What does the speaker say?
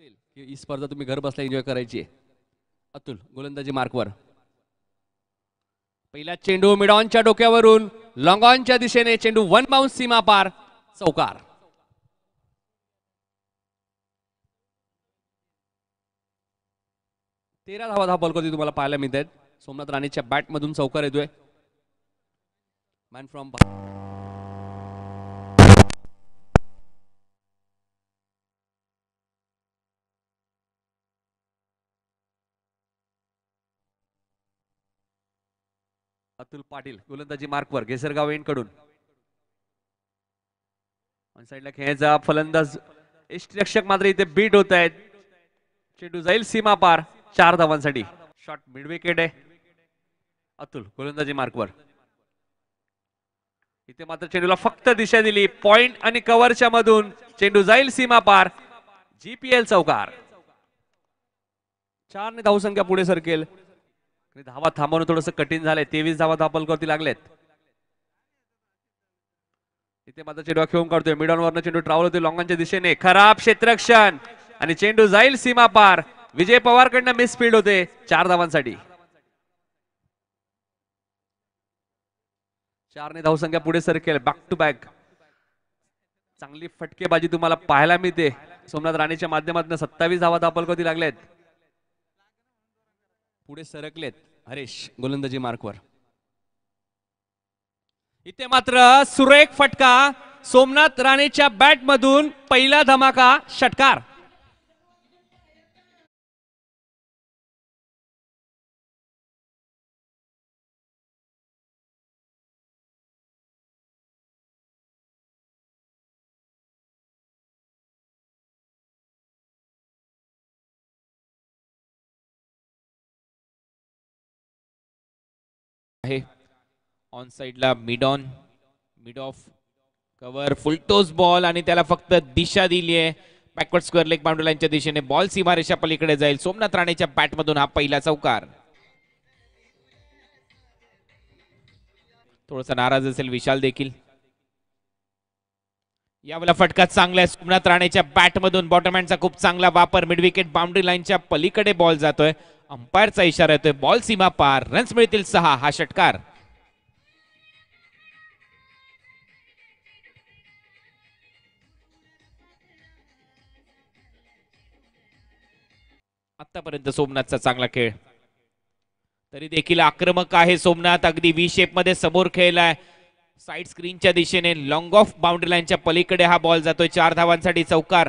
असेल की ही स्पर्धा तुम्ही घर बसला एन्जॉय करायची अतुल गोलंदाजी मार्कवर पहिला चेंडू मिडॉनच्या डोक्यावरून लॉंगॉनच्या दिशेने चेंडू वन बाउन्स सीमा पार चौकार तेरा धावा धाव बॉलकरती तुम्हाला पाहायला मिळत सोमनाथ राणेच्या बॅटमधून चौकार येतोय मॅन फ्रॉम अतुल पाटील गोलंदाजी मार्कवर घेसरगाव एंडकडून ऑन साईडला खेळायचा फलंदाज इष्टरक्षक मात्र इथे बीट होत आहेत चेंडू जाईल सीमा पार चार धावांसाठी शॉट मिड विकेट आहे अतुल गोलंदाजी मार्कवर इथे मात्र चेंडूला फक्त दिशा दिली पॉइंट आणि कव्हरच्या मधून चेंडू जाईल सीमा पार जीपीएल चौकार चार ने धावसंख्या पुढे सरकेल धावा थांबवणं थोडस कठीण झालंय तेवीस धावा करती लागलेत इथे माझा चेंडू खेळून काढतोय मिडॉन वरनं चेंडू ट्रावल होते लॉंगांच्या दिशेने खराब क्षेत्रक्षण आणि चेंडू जाईल सीमा पार विजय पवार कडनं मिस फील्ड होते चार धावांसाठी चारने धावसंख्या पुढे सर बॅक टू बॅक चांगली फटकेबाजी तुम्हाला पाहायला मिळते सोमनाथ राणेच्या माध्यमातून सत्तावीस धावा करती लागलेत पुढे सरकलेत हरेश गोलंदाजी मार्कवर इथे मात्र सुरेख फटका सोमनाथ राणेच्या बॅटमधून पहिला धमाका षटकार आहे ऑन साईडला mid on mid off cover full toss ball आणि त्याला फक्त दिशा दिली आहे बॅकवर्ड स्क्वेअर लेग बाउंड्रीलाईनच्या दिशेने बॉल सीमारेषा पलीकडे जाईल सोमनाथ राणेच्या बॅटमधून हा पहिला चौकार थोडासा नाराज असेल विशाल देखील यावेळेला फटका चांगला आहे सोमनाथ राणेच्या बॅटमधून बॉटमॅनचा खूप चांगला वापर मिडविकेट बाउंड्री लाईनच्या पलीकडे बॉल जातोय अंपायरचा इशारा येतोय बॉल सीमा पार रन्स मिळतील सहा हा षटकार आतापर्यंत सोमनाथचा चांगला खेळ तरी देखील आक्रमक आहे सोमनाथ अगदी वी शेप मध्ये समोर खेळलाय साईड स्क्रीनच्या दिशेने लॉंग ऑफ बाउंड्री लाईनच्या पलीकडे हा बॉल जातोय चार धावांसाठी चौकार